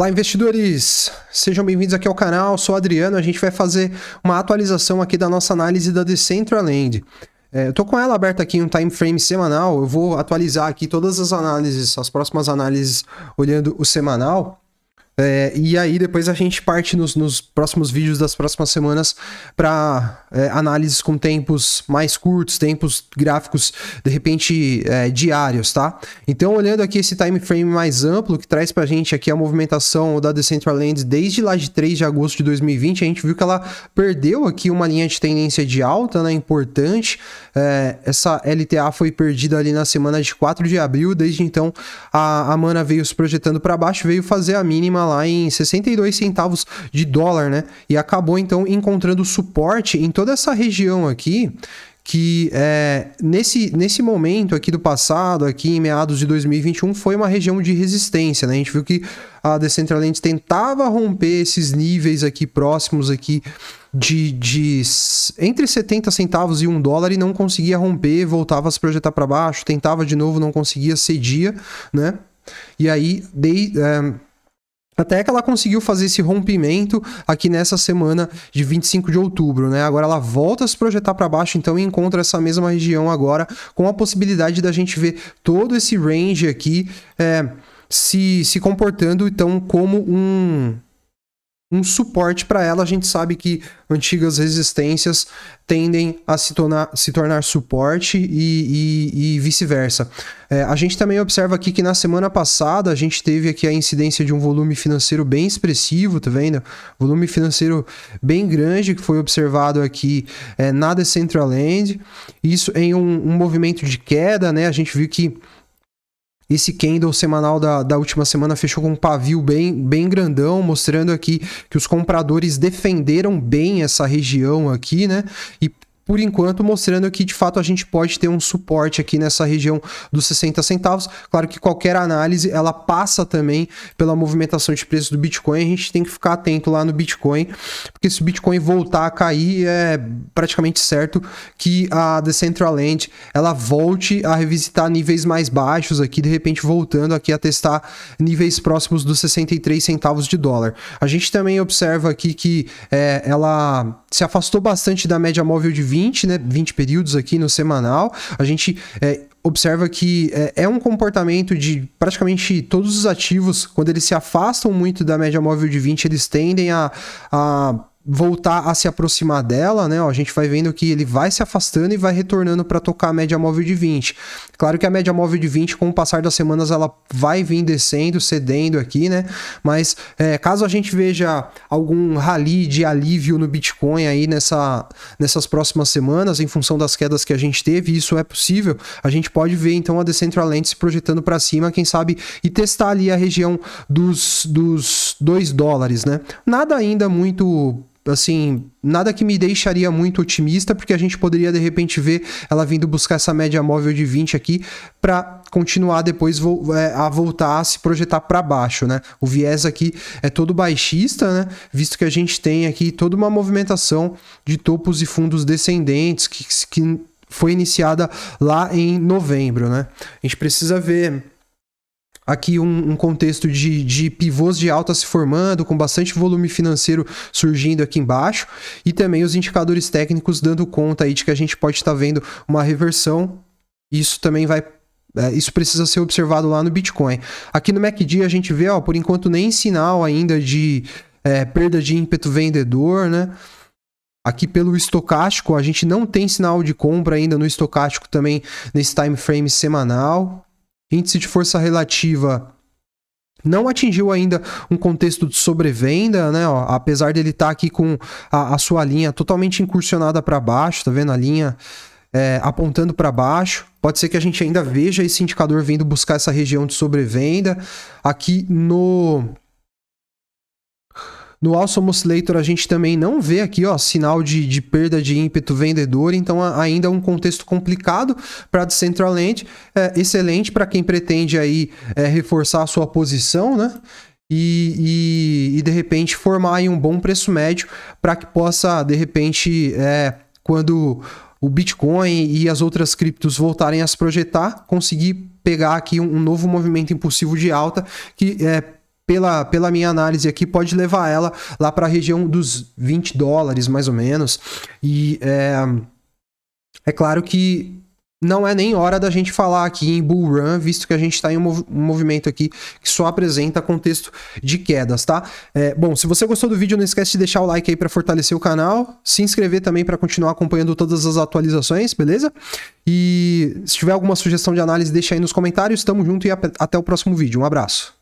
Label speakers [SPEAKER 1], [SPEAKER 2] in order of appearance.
[SPEAKER 1] Olá, investidores! Sejam bem-vindos aqui ao canal. Eu sou Adriano. A gente vai fazer uma atualização aqui da nossa análise da Decentraland. É, eu tô com ela aberta aqui em um time frame semanal. Eu vou atualizar aqui todas as análises, as próximas análises, olhando o semanal. É, e aí depois a gente parte nos, nos próximos vídeos das próximas semanas para é, análises com tempos mais curtos, tempos gráficos de repente é, diários, tá? Então olhando aqui esse time frame mais amplo que traz para a gente aqui a movimentação da Decentraland desde lá de 3 de agosto de 2020, a gente viu que ela perdeu aqui uma linha de tendência de alta, né? Importante. É, essa LTA foi perdida ali na semana de 4 de abril, desde então a, a Mana veio se projetando para baixo, veio fazer a mínima lá em 62 centavos de dólar, né? E acabou então encontrando suporte em toda essa região aqui que é, nesse, nesse momento aqui do passado, aqui em meados de 2021, foi uma região de resistência, né? A gente viu que a Decentraland tentava romper esses níveis aqui próximos aqui de, de entre 70 centavos e 1 dólar e não conseguia romper, voltava a se projetar para baixo, tentava de novo, não conseguia, cedia, né? E aí, dei... É, até que ela conseguiu fazer esse rompimento aqui nessa semana de 25 de outubro, né? Agora ela volta a se projetar para baixo, então e encontra essa mesma região agora, com a possibilidade da gente ver todo esse range aqui é, se, se comportando então como um um suporte para ela. A gente sabe que antigas resistências tendem a se tornar, se tornar suporte e, e, e vice-versa. É, a gente também observa aqui que na semana passada a gente teve aqui a incidência de um volume financeiro bem expressivo, tá vendo? Volume financeiro bem grande que foi observado aqui é, na Decentraland. Isso em um, um movimento de queda, né? A gente viu que esse candle semanal da, da última semana fechou com um pavio bem, bem grandão, mostrando aqui que os compradores defenderam bem essa região aqui, né? E por enquanto, mostrando que de fato a gente pode ter um suporte aqui nessa região dos 60 centavos. Claro que qualquer análise ela passa também pela movimentação de preço do Bitcoin. A gente tem que ficar atento lá no Bitcoin, porque se o Bitcoin voltar a cair, é praticamente certo que a Decentraland ela volte a revisitar níveis mais baixos aqui, de repente voltando aqui a testar níveis próximos dos 63 centavos de dólar. A gente também observa aqui que é, ela se afastou bastante da média móvel de 20 20, né? 20 períodos aqui no semanal. A gente é, observa que é, é, um comportamento de praticamente todos os ativos, quando eles se afastam muito da média móvel de 20, eles tendem a, a voltar a se aproximar dela, né? Ó, a gente vai vendo que ele vai se afastando e vai retornando para tocar a média móvel de 20. Claro que a média móvel de 20, com o passar das semanas, ela vai vir descendo, cedendo aqui, né? Mas é, caso a gente veja algum rally de alívio no Bitcoin aí nessa, nessas próximas semanas, em função das quedas que a gente teve, isso é possível, a gente pode ver então a Decentraland se projetando para cima, quem sabe, e testar ali a região dos, dos 2 dólares, né? Nada ainda muito assim, nada que me deixaria muito otimista, porque a gente poderia de repente ver ela vindo buscar essa média móvel de 20 aqui para continuar depois vo é, a voltar a se projetar para baixo, né? O viés aqui é todo baixista, né? Visto que a gente tem aqui toda uma movimentação de topos e fundos descendentes que, que foi iniciada lá em novembro, né? A gente precisa ver aqui um, um contexto de, de, pivôs de alta se formando, com bastante volume financeiro surgindo aqui embaixo, e também os indicadores técnicos dando conta aí de que a gente pode estar tá vendo uma reversão. Isso também vai é, isso precisa ser observado lá no Bitcoin. Aqui no MACD a gente vê, ó, por enquanto nem sinal ainda de é, perda de ímpeto vendedor, né? Aqui pelo estocástico, a gente não tem sinal de compra ainda no estocástico também nesse time frame semanal índice de força relativa não atingiu ainda um contexto de sobrevenda, né? Ó, apesar dele estar tá aqui com a, a, sua linha totalmente incursionada para baixo, tá vendo a linha é, apontando para baixo. Pode ser que a gente ainda veja esse indicador vindo buscar essa região de sobrevenda aqui no no Awesome Oscillator a gente também não vê aqui, ó, sinal de, de perda de ímpeto vendedor, então a, ainda é um contexto complicado para Decentraland, é, excelente para quem pretende aí é, reforçar a sua posição, né? E, e, e, de repente formar aí um bom preço médio para que possa, de repente, é, quando o Bitcoin e as outras criptos voltarem a se projetar, conseguir pegar aqui um, um novo movimento impulsivo de alta que é pela, pela minha análise aqui, pode levar ela lá para a região dos 20 dólares, mais ou menos. E é, é claro que não é nem hora da gente falar aqui em bull run, visto que a gente está em um movimento aqui que só apresenta contexto de quedas, tá? É, bom, se você gostou do vídeo, não esquece de deixar o like aí para fortalecer o canal, se inscrever também para continuar acompanhando todas as atualizações, beleza? E se tiver alguma sugestão de análise, deixa aí nos comentários. Tamo junto e até o próximo vídeo. Um abraço.